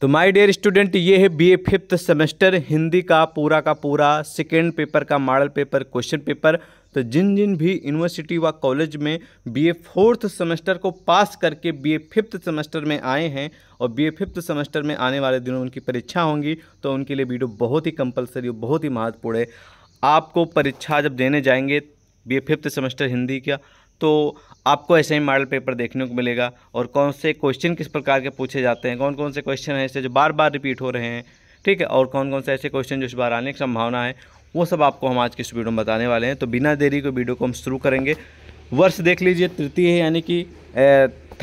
तो my dear student ये है बीए फिफ्थ सेमेस्टर हिंदी का पूरा का पूरा सेकेंड पेपर का मॉडल पेपर क्वेश्चन पेपर तो जिन जिन भी यूनिवर्सिटी व कॉलेज में बीए फोर्थ सेमेस्टर को पास करके बीए फिफ्थ सेमेस्टर में आए हैं और बीए फिफ्थ सेमेस्टर में आने वाले दिनों उनकी परीक्षा होंगी तो उनके लिए वीडियो बहुत ही कंपलसरी और बहुत ही महत्वपूर्ण है आपको परीक्षा जब देने जाएंगे ए फिफ्थ सेमेस्टर हिंदी का तो आपको ऐसे ही मॉडल पेपर देखने को मिलेगा और कौन से क्वेश्चन किस प्रकार के पूछे जाते हैं कौन कौन से क्वेश्चन हैं ऐसे जो बार बार रिपीट हो रहे हैं ठीक है और कौन कौन से ऐसे क्वेश्चन जो इस बार आने की संभावना है वो सब आपको हम आज के इस वीडियो में बताने वाले हैं तो बिना देरी को वीडियो को हम शुरू करेंगे वर्ष देख लीजिए तृतीय है यानी कि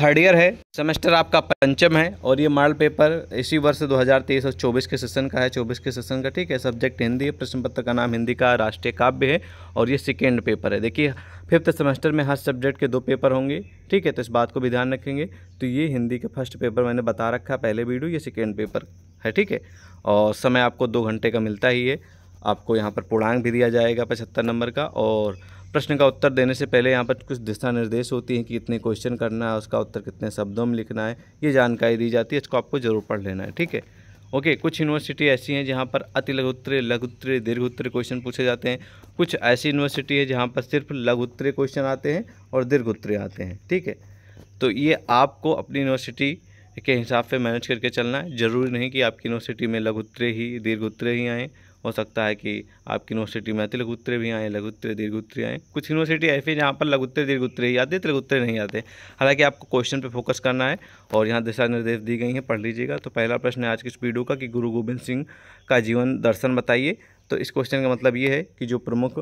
थर्ड ईयर है सेमेस्टर आपका पंचम है और ये मॉडल पेपर इसी वर्ष 2023 और चौबीस के सेशन का है 24 के सेशन का ठीक है सब्जेक्ट हिंदी है प्रश्न पत्र का नाम हिंदी का राष्ट्रीय काव्य है और ये सेकेंड पेपर है देखिए फिफ्थ सेमेस्टर में हर सब्जेक्ट के दो पेपर होंगे ठीक है तो इस बात को भी ध्यान रखेंगे तो ये हिंदी के फर्स्ट पेपर मैंने बता रखा पहले वीडियो ये सेकेंड पेपर है ठीक है और समय आपको दो घंटे का मिलता ही है आपको यहाँ पर पूर्णांक भी दिया जाएगा पचहत्तर नंबर का और प्रश्न का उत्तर देने से पहले यहाँ पर कुछ दिशा निर्देश होती हैं कि कितने क्वेश्चन करना है उसका उत्तर कितने शब्दों में लिखना है ये जानकारी दी जाती है इसको आपको जरूर पढ़ लेना है ठीक है ओके कुछ यूनिवर्सिटी ऐसी हैं जहाँ पर अति लघुत्तरीय दीर्घ उत्तरे क्वेश्चन पूछे जाते हैं कुछ ऐसी यूनिवर्सिटी है जहाँ पर सिर्फ लघुत्रे क्वेश्चन आते हैं और दीर्घ उत्तरे आते हैं ठीक है तो ये आपको अपनी यूनिवर्सिटी के हिसाब से मैनेज करके चलना है ज़रूरी नहीं कि आपकी यूनिवर्सिटी में लघुत्तरीय ही दीर्घ उत्तरे ही आएँ हो सकता है कि आपकी यूनिवर्सिटी में अति लघुत्तरे भी आएँ लघुत्तरे दीर्घुत्तरे आएँ कुछ यूनिवर्सिटी ऐसी जहाँ पर लघुत्तरे दीर्घुत्तरे ही आते त्रिगुत्तरे नहीं आते हालाँकि आपको क्वेश्चन पर फोकस करना है और यहाँ दिशा निर्देश दी गई हैं पढ़ लीजिएगा तो पहला प्रश्न है आज की स्पीडो का कि गुरु गोविंद सिंह का जीवन दर्शन बताइए तो इस क्वेश्चन का मतलब ये है कि जो प्रमुख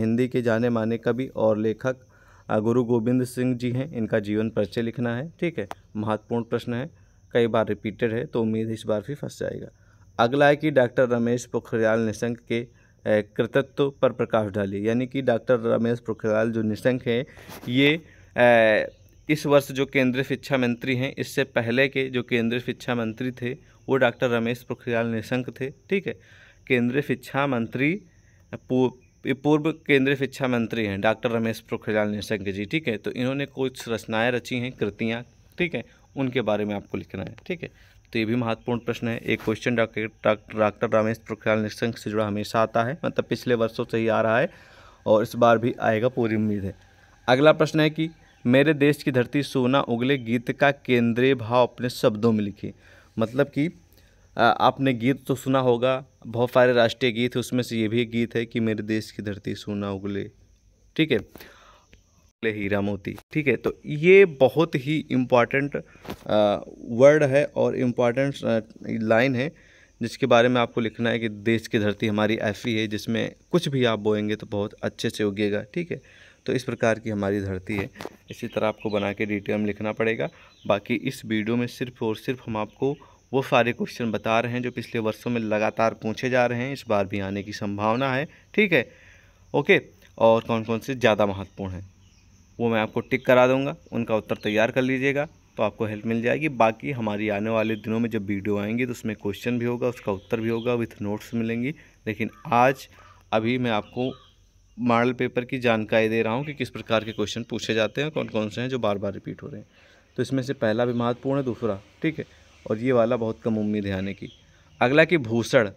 हिंदी के जाने माने कवि और लेखक गुरु गोविंद सिंह जी हैं इनका जीवन परिचय लिखना है ठीक है महत्वपूर्ण प्रश्न है कई बार रिपीटेड है तो उम्मीद इस बार भी फंस जाएगा अगला है कि डॉक्टर रमेश पोखरियाल निशंक के कृतित्व पर प्रकाश डाली यानी कि डॉक्टर रमेश पोखरियाल जो निशंक हैं ये इस वर्ष जो केंद्रीय शिक्षा मंत्री हैं इससे पहले के जो केंद्रीय शिक्षा मंत्री थे वो डॉक्टर रमेश पोखरियाल निशंक थे ठीक है केंद्रीय शिक्षा मंत्री पूर्व केंद्रीय शिक्षा मंत्री हैं डॉक्टर रमेश पोखरियाल निशंक जी ठीक है तो इन्होंने कुछ रचनाएँ रची हैं कृतियाँ ठीक है उनके बारे में आपको लिखना है ठीक है तो ये भी महत्वपूर्ण प्रश्न है एक क्वेश्चन डॉक्टर रामेश पोखरियाल निशंक से जुड़ा हमेशा आता है मतलब पिछले वर्षों से ही आ रहा है और इस बार भी आएगा पूरी उम्मीद है अगला प्रश्न है कि मेरे देश की धरती सोना उगले गीत का केंद्रीय भाव अपने शब्दों में लिखिए मतलब कि आपने गीत तो सुना होगा बहुत सारे राष्ट्रीय गीत उसमें से ये भी गीत है कि मेरे देश की धरती सोना उगले ठीक है ले हीरा मोती ठीक है तो ये बहुत ही इम्पॉर्टेंट वर्ड है और इम्पॉर्टेंट लाइन है जिसके बारे में आपको लिखना है कि देश की धरती हमारी ऐसी है जिसमें कुछ भी आप बोएंगे तो बहुत अच्छे से उगेगा ठीक है तो इस प्रकार की हमारी धरती है इसी तरह आपको बना के डिटेल में लिखना पड़ेगा बाकी इस वीडियो में सिर्फ और सिर्फ हम आपको वो सारे क्वेश्चन बता रहे हैं जो पिछले वर्षों में लगातार पूछे जा रहे हैं इस बार भी आने की संभावना है ठीक है ओके और कौन कौन से ज़्यादा महत्वपूर्ण हैं वो मैं आपको टिक करा दूँगा उनका उत्तर तैयार कर लीजिएगा तो आपको हेल्प मिल जाएगी बाकी हमारी आने वाले दिनों में जब वीडियो आएंगी तो उसमें क्वेश्चन भी होगा उसका उत्तर भी होगा विथ नोट्स मिलेंगी लेकिन आज अभी मैं आपको मॉडल पेपर की जानकारी दे रहा हूँ कि किस प्रकार के क्वेश्चन पूछे जाते हैं कौन कौन से हैं जो बार बार रिपीट हो रहे हैं तो इसमें से पहला भी महत्वपूर्ण है दूसरा ठीक है और ये वाला बहुत कम उम्मीद है आने की अगला कि भूषण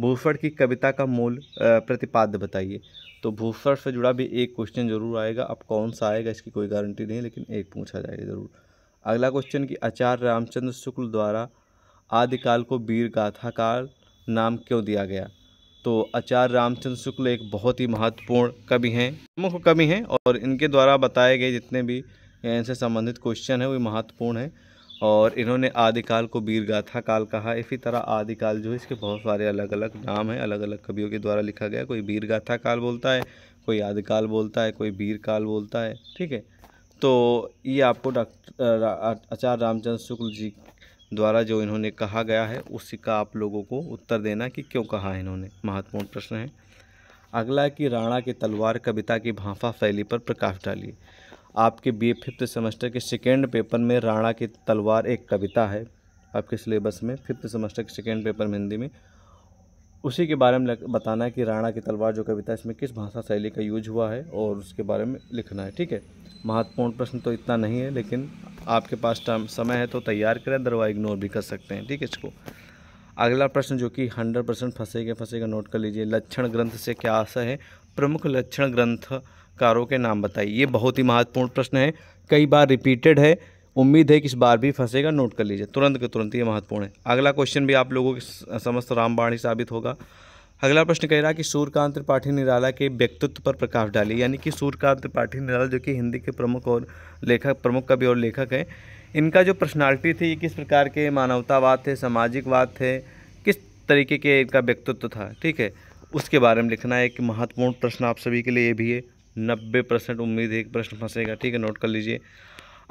भूफड़ की कविता का मूल प्रतिपाद्य बताइए तो भूफड़ से जुड़ा भी एक क्वेश्चन जरूर आएगा अब कौन सा आएगा इसकी कोई गारंटी नहीं लेकिन एक पूछा जाएगा ज़रूर अगला क्वेश्चन कि आचार्य रामचंद्र शुक्ल द्वारा आदिकाल को वीर गाथा काल नाम क्यों दिया गया तो आचार्य रामचंद्र शुक्ल एक बहुत ही महत्वपूर्ण कवि हैं प्रमुख कवि हैं और इनके द्वारा बताए गए जितने भी इनसे संबंधित क्वेश्चन हैं वो महत्वपूर्ण हैं और इन्होंने आदिकाल को वीर गाथा काल कहा इसी तरह आदिकाल जो है इसके बहुत सारे अलग अलग नाम हैं अलग अलग कवियों के द्वारा लिखा गया कोई वीर गाथा काल बोलता है कोई आदिकाल बोलता है कोई वीर काल बोलता है ठीक है तो ये आपको डॉक्टर आचार्य रामचंद्र शुक्ल जी द्वारा जो इन्होंने कहा गया है उसी का आप लोगों को उत्तर देना कि क्यों कहा इन्होंने महत्वपूर्ण प्रश्न है अगला कि राणा की तलवार कविता की भाफा शैली पर प्रकाश डालिए आपके बी फिफ्थ सेमेस्टर के सेकेंड पेपर में राणा की तलवार एक कविता है आपके सिलेबस में फिफ्थ सेमेस्टर के सेकेंड पेपर में हिंदी में उसी के बारे में बताना है कि राणा की तलवार जो कविता इसमें किस भाषा शैली का यूज हुआ है और उसके बारे में लिखना है ठीक है महत्वपूर्ण प्रश्न तो इतना नहीं है लेकिन आपके पास टाइम समय है तो तैयार करें दरवा इग्नोर भी कर सकते हैं ठीक है इसको अगला प्रश्न जो कि हंड्रेड परसेंट फंसेगा फंसेगा नोट कर लीजिए लक्षण ग्रंथ से क्या आशा है प्रमुख लक्षण ग्रंथ कारों के नाम बताइए ये बहुत ही महत्वपूर्ण प्रश्न है कई बार रिपीटेड है उम्मीद है कि इस बार भी फंसेगा नोट कर लीजिए तुरंत के तुरंत ये महत्वपूर्ण है अगला क्वेश्चन भी आप लोगों के समस्त रामबाणी साबित होगा अगला प्रश्न कह रहा है कि सूर्यकांत त्रिपाठी निराला के व्यक्तित्व पर प्रकाश डाली यानी कि सूर्यकांत त्रिपाठी निराला जो कि हिंदी के प्रमुख और लेखक प्रमुख कवि और लेखक हैं इनका जो पर्सनालिटी थी किस प्रकार के मानवतावाद थे सामाजिकवाद थे किस तरीके के इनका व्यक्तित्व था ठीक है उसके बारे में लिखना एक महत्वपूर्ण प्रश्न आप सभी के लिए ये भी है नब्बे परसेंट उम्मीद है एक प्रश्न फंसेगा ठीक है नोट कर लीजिए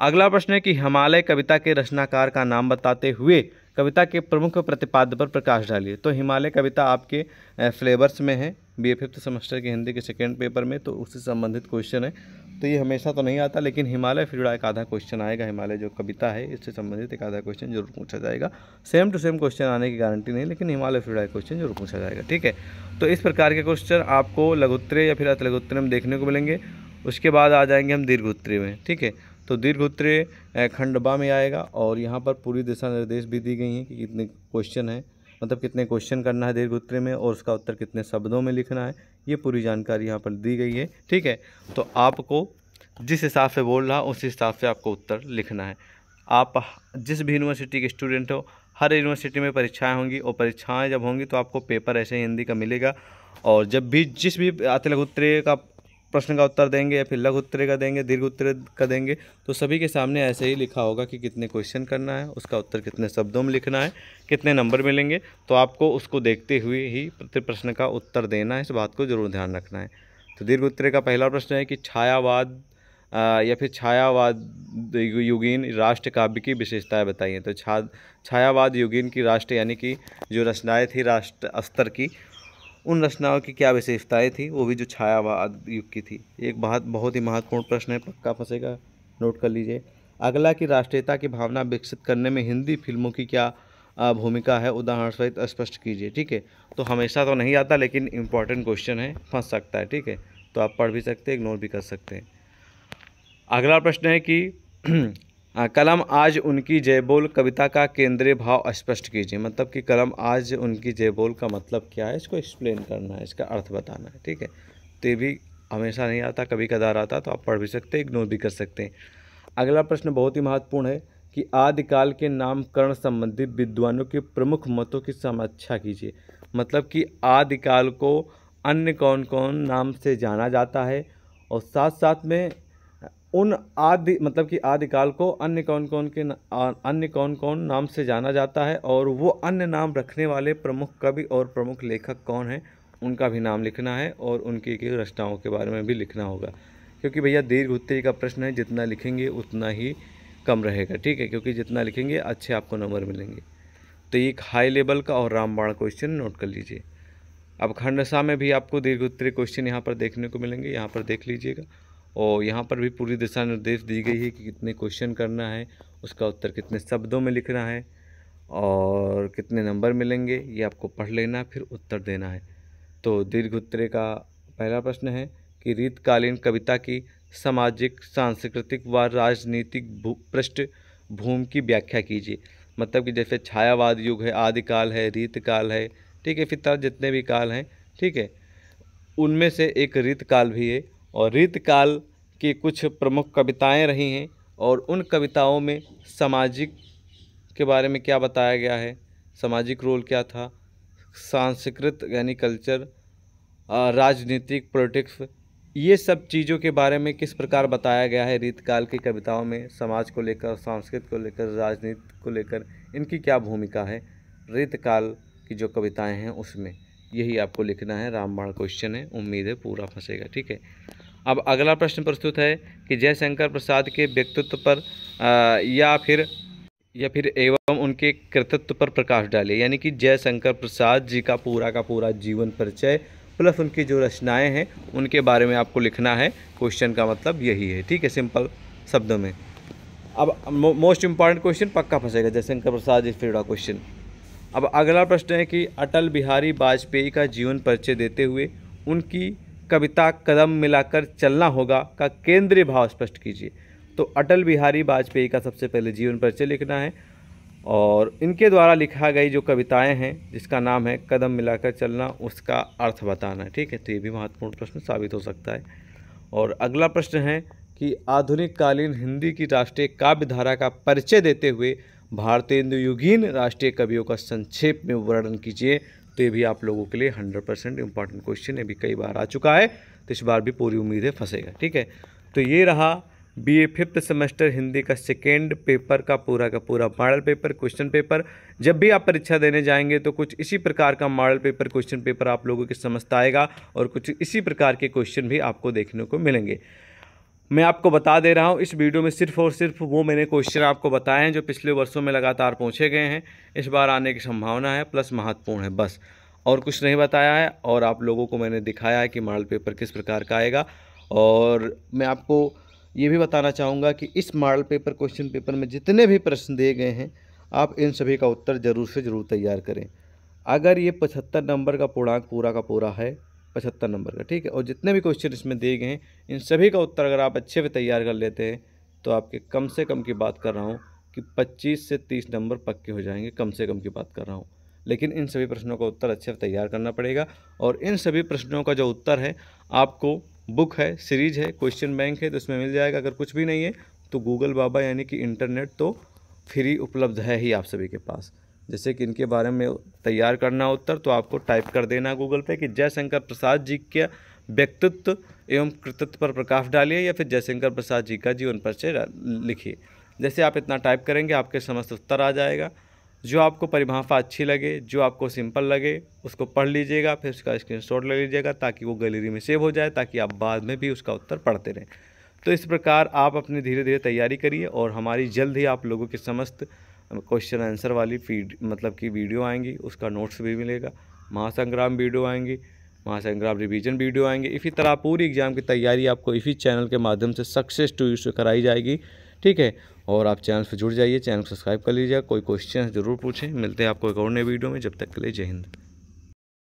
अगला प्रश्न है कि हिमालय कविता के रचनाकार का नाम बताते हुए कविता के प्रमुख प्रतिपाद्य पर प्रकाश डालिए तो हिमालय कविता आपके फ्लेवर्स में है बी ए फिफ्थ सेमेस्टर के हिंदी के सेकेंड पेपर में तो उससे संबंधित क्वेश्चन है तो ये हमेशा तो नहीं आता लेकिन हिमालय फिरड़ा एक आधा क्वेश्चन आएगा हिमालय जो कविता है इससे संबंधित एक आधा क्वेश्चन जरूर पूछा जाएगा सेम टू सेम क्वेश्चन आने की गारंटी नहीं लेकिन हिमालय एक क्वेश्चन जरूर पूछा जाएगा ठीक है तो इस प्रकार के क्वेश्चन आपको लघुत्तरे या फिर अतलघुत्तरे में देखने को मिलेंगे उसके बाद आ जाएंगे हम दीर्घ में ठीक है तो दीर्घ उत्तरी खंडबा में आएगा और यहाँ पर पूरी दिशा निर्देश भी दी गई हैं कि कितने क्वेश्चन हैं मतलब कितने क्वेश्चन करना है उत्तर में और उसका उत्तर कितने शब्दों में लिखना है ये पूरी जानकारी यहाँ पर दी गई है ठीक है तो आपको जिस हिसाब से बोल रहा उस हिसाब से आपको उत्तर लिखना है आप जिस भी यूनिवर्सिटी के स्टूडेंट हो हर यूनिवर्सिटी में परीक्षाएं होंगी और परीक्षाएं जब होंगी तो आपको पेपर ऐसे हिंदी का मिलेगा और जब भी जिस भी आते लघुत्तरीय का प्रश्न का उत्तर देंगे या फिर लघु उत्तरे का देंगे दीर्घ उत्तरे का देंगे तो सभी के सामने ऐसे ही लिखा होगा कि कितने क्वेश्चन करना है उसका उत्तर कितने शब्दों में लिखना है कितने नंबर मिलेंगे तो आपको उसको देखते हुए ही प्रति प्रश्न का उत्तर देना है इस बात को जरूर ध्यान रखना है तो दीर्घ उत्तरे का पहला प्रश्न है कि छायावाद या फिर छायावाद युगीन राष्ट्र काव्य की विशेषताएँ बताइए तो छा छायावाद युगीन की राष्ट्र यानी कि जो रचनाएँ थी राष्ट्र स्तर की उन रचनाओं की क्या विशेषताएं थी वो भी जो छायावाद युग की थी एक बहुत बहुत ही महत्वपूर्ण प्रश्न है पक्का फंसेगा नोट कर लीजिए अगला कि राष्ट्रीयता की भावना विकसित करने में हिंदी फिल्मों की क्या भूमिका है उदाहरण सहित स्पष्ट कीजिए ठीक है तो हमेशा तो नहीं आता लेकिन इम्पॉर्टेंट क्वेश्चन है फंस सकता है ठीक है तो आप पढ़ भी सकते हैं इग्नोर भी कर सकते हैं अगला प्रश्न है कि हाँ, कलम आज उनकी जयबोल कविता का केंद्रीय भाव स्पष्ट कीजिए मतलब कि कलम आज उनकी जयबोल का मतलब क्या है इसको एक्सप्लेन करना है इसका अर्थ बताना है ठीक है तो ये भी हमेशा नहीं आता कभी कदार आता तो आप पढ़ भी सकते हैं इग्नोर भी कर सकते हैं अगला प्रश्न बहुत ही महत्वपूर्ण है कि आदिकाल के नामकरण संबंधी विद्वानों के प्रमुख मतों की समीक्षा कीजिए मतलब कि आदिकाल को अन्य कौन कौन नाम से जाना जाता है और साथ साथ में उन आदि मतलब कि आदिकाल को अन्य कौन कौन के अन्य कौन कौन नाम से जाना जाता है और वो अन्य नाम रखने वाले प्रमुख कवि और प्रमुख लेखक कौन हैं उनका भी नाम लिखना है और उनकी की रचनाओं के बारे में भी लिखना होगा क्योंकि भैया दीर्घ उत्तरी का प्रश्न है जितना लिखेंगे उतना ही कम रहेगा ठीक है क्योंकि जितना लिखेंगे अच्छे आपको नंबर मिलेंगे तो ये एक हाई लेवल का और रामबाण क्वेश्चन नोट कर लीजिए अब खंडसा में भी आपको दीर्घ उत्तरी क्वेश्चन यहाँ पर देखने को मिलेंगे यहाँ पर देख लीजिएगा और यहाँ पर भी पूरी दिशा निर्देश दी गई है कि कितने क्वेश्चन करना है उसका उत्तर कितने शब्दों में लिखना है और कितने नंबर मिलेंगे ये आपको पढ़ लेना फिर उत्तर देना है तो दीर्घ उत्तरे का पहला प्रश्न है कि रीतकालीन कविता की सामाजिक सांस्कृतिक व राजनीतिक भू, पृष्ठभूमि की व्याख्या कीजिए मतलब कि जैसे छायावाद युग है आदिकाल है रीतकाल है ठीक है फिर जितने भी काल हैं ठीक है उनमें से एक रीतकाल भी है और रीतकाल की कुछ प्रमुख कविताएं रही हैं और उन कविताओं में सामाजिक के बारे में क्या बताया गया है सामाजिक रोल क्या था सांस्कृत यानी कल्चर राजनीतिक पॉलिटिक्स ये सब चीज़ों के बारे में किस प्रकार बताया गया है रीतकाल की कविताओं में समाज को लेकर संस्कृत को लेकर राजनीति को लेकर इनकी क्या भूमिका है रीतकाल की जो कविताएं हैं उसमें यही आपको लिखना है रामबाण क्वेश्चन है उम्मीद है पूरा फंसेगा ठीक है अब अगला प्रश्न प्रस्तुत है कि जयशंकर प्रसाद के व्यक्तित्व पर आ, या फिर या फिर एवं उनके कृतित्व पर प्रकाश डाले यानी कि जयशंकर प्रसाद जी का पूरा का पूरा जीवन परिचय प्लस उनकी जो रचनाएं हैं उनके बारे में आपको लिखना है क्वेश्चन का मतलब यही है ठीक है सिंपल शब्दों में अब मोस्ट इम्पॉर्टेंट क्वेश्चन पक्का फंसेगा जयशंकर प्रसाद इस फिर क्वेश्चन अब अगला प्रश्न है कि अटल बिहारी वाजपेयी का जीवन परिचय देते हुए उनकी कविता कदम मिलाकर चलना होगा का केंद्रीय भाव स्पष्ट कीजिए तो अटल बिहारी वाजपेयी का सबसे पहले जीवन परिचय लिखना है और इनके द्वारा लिखा गई जो कविताएं हैं जिसका नाम है कदम मिलाकर चलना उसका अर्थ बताना है ठीक है तो ये भी महत्वपूर्ण प्रश्न साबित हो सकता है और अगला प्रश्न है कि आधुनिक कालीन हिंदी की राष्ट्रीय काव्य धारा का परिचय देते हुए भारतेंदु युगीन राष्ट्रीय कवियों का संक्षेप में वर्णन कीजिए तो ये भी आप लोगों के लिए हंड्रेड परसेंट इंपॉर्टेंट क्वेश्चन अभी कई बार आ चुका है तो इस बार भी पूरी उम्मीद है फंसेगा ठीक है तो ये रहा B A fifth semester Hindi का सेकेंड पेपर का पूरा का पूरा मॉडल पेपर क्वेश्चन पेपर जब भी आप परीक्षा देने जाएंगे तो कुछ इसी प्रकार का मॉडल पेपर क्वेश्चन पेपर आप लोगों के समझता आएगा और कुछ इसी प्रकार के क्वेश्चन भी आपको देखने को मिलेंगे मैं आपको बता दे रहा हूँ इस वीडियो में सिर्फ और सिर्फ वो मैंने क्वेश्चन आपको बताए हैं जो पिछले वर्षों में लगातार पहुँचे गए हैं इस बार आने की संभावना है प्लस महत्वपूर्ण है बस और कुछ नहीं बताया है और आप लोगों को मैंने दिखाया है कि मॉडल पेपर किस प्रकार का आएगा और मैं आपको ये भी बताना चाहूँगा कि इस मॉडल पेपर क्वेश्चन पेपर में जितने भी प्रश्न दिए गए हैं आप इन सभी का उत्तर ज़रूर से ज़रूर तैयार करें अगर ये पचहत्तर नंबर का पूर्णांक पूरा का पूरा है पचहत्तर नंबर का ठीक है और जितने भी क्वेश्चन इसमें दिए गए हैं इन सभी का उत्तर अगर आप अच्छे से तैयार कर लेते हैं तो आपके कम से कम की बात कर रहा हूँ कि पच्चीस से तीस नंबर पक्के हो जाएंगे कम से कम की बात कर रहा हूँ लेकिन इन सभी प्रश्नों का उत्तर अच्छे से तैयार करना पड़ेगा और इन सभी प्रश्नों का जो उत्तर है आपको बुक है सीरीज है क्वेश्चन बैंक है तो इसमें मिल जाएगा अगर कुछ भी नहीं है तो गूगल बाबा यानी कि इंटरनेट तो फ्री उपलब्ध है ही आप सभी के पास जैसे कि इनके बारे में तैयार करना उत्तर तो आपको टाइप कर देना गूगल पे कि जयशंकर प्रसाद जी के व्यक्तित्व एवं कृतित्व पर प्रकाश डालिए या फिर जयशंकर प्रसाद जी का जीवन परिचय लिखिए जैसे आप इतना टाइप करेंगे आपके समस्त उत्तर आ जाएगा जो आपको परिभाषा अच्छी लगे जो आपको सिंपल लगे उसको पढ़ लीजिएगा फिर उसका स्क्रीनशॉट ले लीजिएगा ताकि वो गैलरी में सेव हो जाए ताकि आप बाद में भी उसका उत्तर पढ़ते रहें तो इस प्रकार आप अपनी धीरे धीरे तैयारी करिए और हमारी जल्द ही आप लोगों के समस्त क्वेश्चन आंसर वाली फीड मतलब कि वीडियो आएंगी उसका नोट्स भी मिलेगा महासंग्राम वीडियो आएंगी महासंग्राम रिवीजन वीडियो आएंगे इसी तरह पूरी एग्ज़ाम की तैयारी आपको इसी चैनल के माध्यम से सक्सेस टू से कराई जाएगी ठीक है और आप चैनल से जुड़ जाइए चैनल को सब्सक्राइब कर लीजिएगा कोई क्वेश्चन ज़रूर पूछें मिलते हैं आपको एक और नए वीडियो में जब तक के लिए जय हिंद